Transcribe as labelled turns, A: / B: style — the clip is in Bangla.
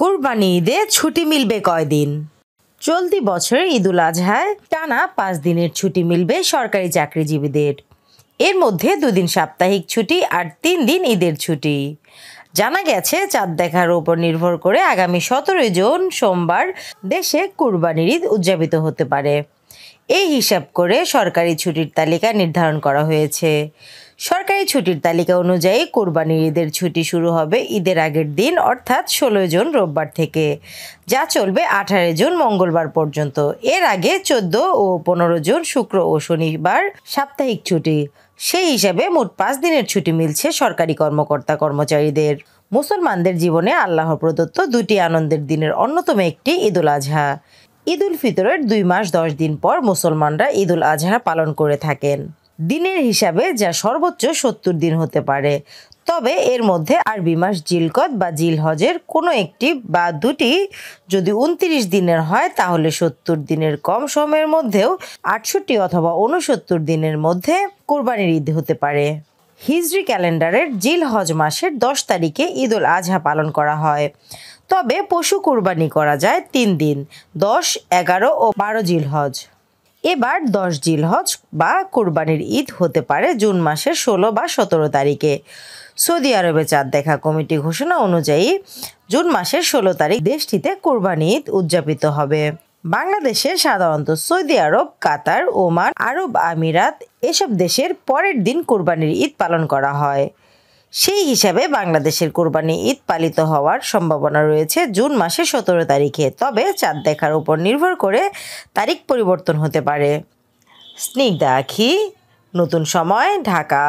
A: কোরবানি ঈদে ছুটি মিলবে কয়দিন চলতি বছরের ঈদুল আজহায় টানা পাঁচ দিনের ছুটি মিলবে সরকারি চাকরিজীবীদের এর মধ্যে দুদিন সাপ্তাহিক ছুটি আর তিন দিন ঈদের ছুটি জানা গেছে চাঁদ দেখার ওপর নির্ভর করে আগামী সতেরোই জুন সোমবার দেশে কুরবানির ঈদ উদযাপিত হতে পারে এই হিসাব করে সরকারি ছুটির তালিকা নির্ধারণ করা হয়েছে সরকারি ছুটির তালিকা অনুযায়ী কোরবানির ঈদের ছুটি শুরু হবে ঈদের আগের দিন অর্থাৎ ষোলোই জুন রোববার থেকে যা চলবে আঠারো জুন মঙ্গলবার পর্যন্ত এর আগে চোদ্দ ও পনেরো জুন শুক্র ও শনিবার সাপ্তাহিক ছুটি সেই হিসাবে মোট পাঁচ দিনের ছুটি মিলছে সরকারি কর্মকর্তা কর্মচারীদের মুসলমানদের জীবনে আল্লাহ প্রদত্ত দুটি আনন্দের দিনের অন্যতম একটি ঈদুল আজহা ঈদ উল ফিতরের দুই মাস দশ দিন পর মুসলমানরা ঈদ উল আজহা পালন করে থাকেন দিনের হিসাবে যা সর্বোচ্চ সত্তর দিন হতে পারে তবে এর মধ্যে আরবি মাস জিলকত বা জিল হজের কোনো একটি বা দুটি যদি উনত্রিশ দিনের হয় তাহলে সত্তর দিনের কম সময়ের মধ্যেও আটষট্টি অথবা উনসত্তর দিনের মধ্যে কোরবানির ঈদ হতে পারে হিজরি ক্যালেন্ডারের জিল হজ মাসের দশ তারিখে ঈদ উল আজহা পালন করা হয় তবে পশু কুরবানি করা যায় তিন দিন দশ এগারো ও বারো জিল হজ এবার দশ জিল হজ বা কুরবানির ঈদ হতে পারে জুন মাসের ষোলো বা সতেরো তারিখে সৌদি আরবে চাঁদ দেখা কমিটি ঘোষণা অনুযায়ী জুন মাসের ষোলো তারিখ দেশটিতে কুরবানি ঈদ উদযাপিত হবে বাংলাদেশে সাধারণত সৌদি আরব কাতার ওমান আরব আমিরাত এসব দেশের পরের দিন কোরবানির ঈদ পালন করা হয় সেই হিসাবে বাংলাদেশের কোরবানি ঈদ পালিত হওয়ার সম্ভাবনা রয়েছে জুন মাসে সতেরো তারিখে তবে চাঁদ দেখার উপর নির্ভর করে তারিখ পরিবর্তন হতে পারে স্নিগ্ধা আখি নতুন সময় ঢাকা